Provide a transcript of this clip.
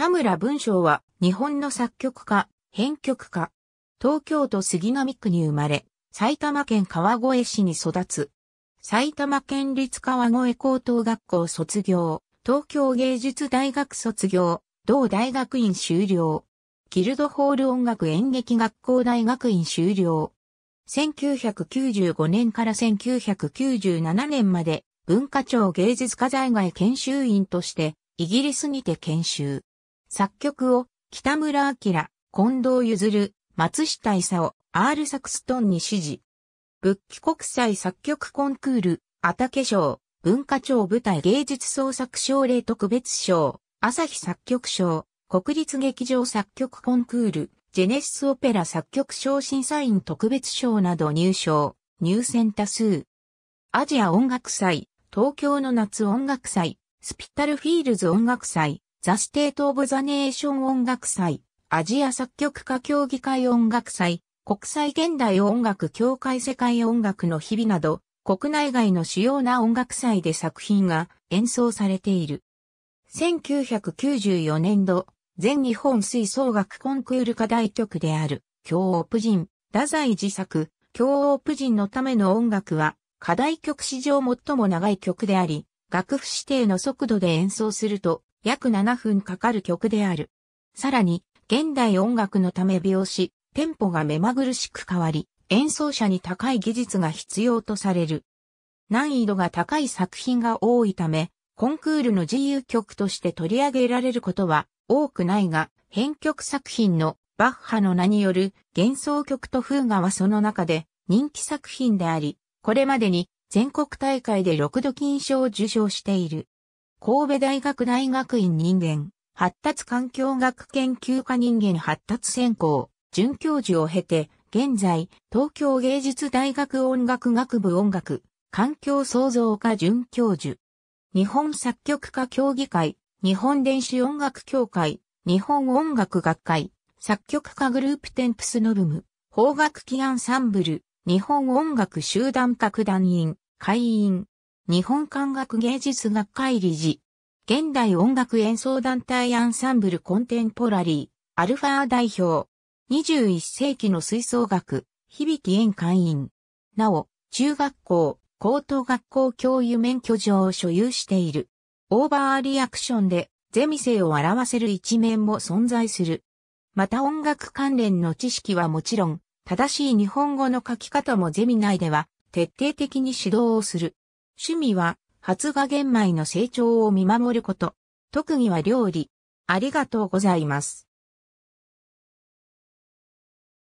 田村文章は日本の作曲家、編曲家。東京都杉並区に生まれ、埼玉県川越市に育つ。埼玉県立川越高等学校卒業、東京芸術大学卒業、同大学院修了。ギルドホール音楽演劇学校大学院修了。1995年から1997年まで文化庁芸術家在外研修員としてイギリスにて研修。作曲を北村明、近藤譲、松下勲、ル・サクストンに指示。仏記国際作曲コンクール、あたけ賞、文化庁舞台芸術創作奨励特別賞、朝日作曲賞、国立劇場作曲コンクール、ジェネシスオペラ作曲賞審査員特別賞など入賞、入選多数。アジア音楽祭、東京の夏音楽祭、スピタルフィールズ音楽祭、ザ・ステート・オブ・ザ・ネーション音楽祭、アジア作曲家協議会音楽祭、国際現代音楽協会世界音楽の日々など、国内外の主要な音楽祭で作品が演奏されている。1994年度、全日本吹奏楽コンクール課題曲である、京オープ人、太宰自作、京オープ人のための音楽は、課題曲史上最も長い曲であり、楽譜指定の速度で演奏すると、約7分かかる曲である。さらに、現代音楽のため拍子、テンポが目まぐるしく変わり、演奏者に高い技術が必要とされる。難易度が高い作品が多いため、コンクールの自由曲として取り上げられることは多くないが、編曲作品のバッハの名による幻想曲と風画はその中で人気作品であり、これまでに全国大会で6度金賞を受賞している。神戸大学大学院人間、発達環境学研究科人間発達専攻、准教授を経て、現在、東京芸術大学音楽学部音楽、環境創造科准教授。日本作曲家協議会、日本電子音楽協会、日本音楽学会、作曲家グループテンプスノブム、邦楽機アンサンブル、日本音楽集団各団員、会員、日本管楽芸術学会理事。現代音楽演奏団体アンサンブルコンテンポラリー、アルファー代表。21世紀の吹奏楽、響き園会員。なお、中学校、高等学校教諭免許状を所有している。オーバーリアクションで、ゼミ生を表せる一面も存在する。また音楽関連の知識はもちろん、正しい日本語の書き方もゼミ内では徹底的に指導をする。趣味は、発芽玄米の成長を見守ること。特技は料理。ありがとうございます。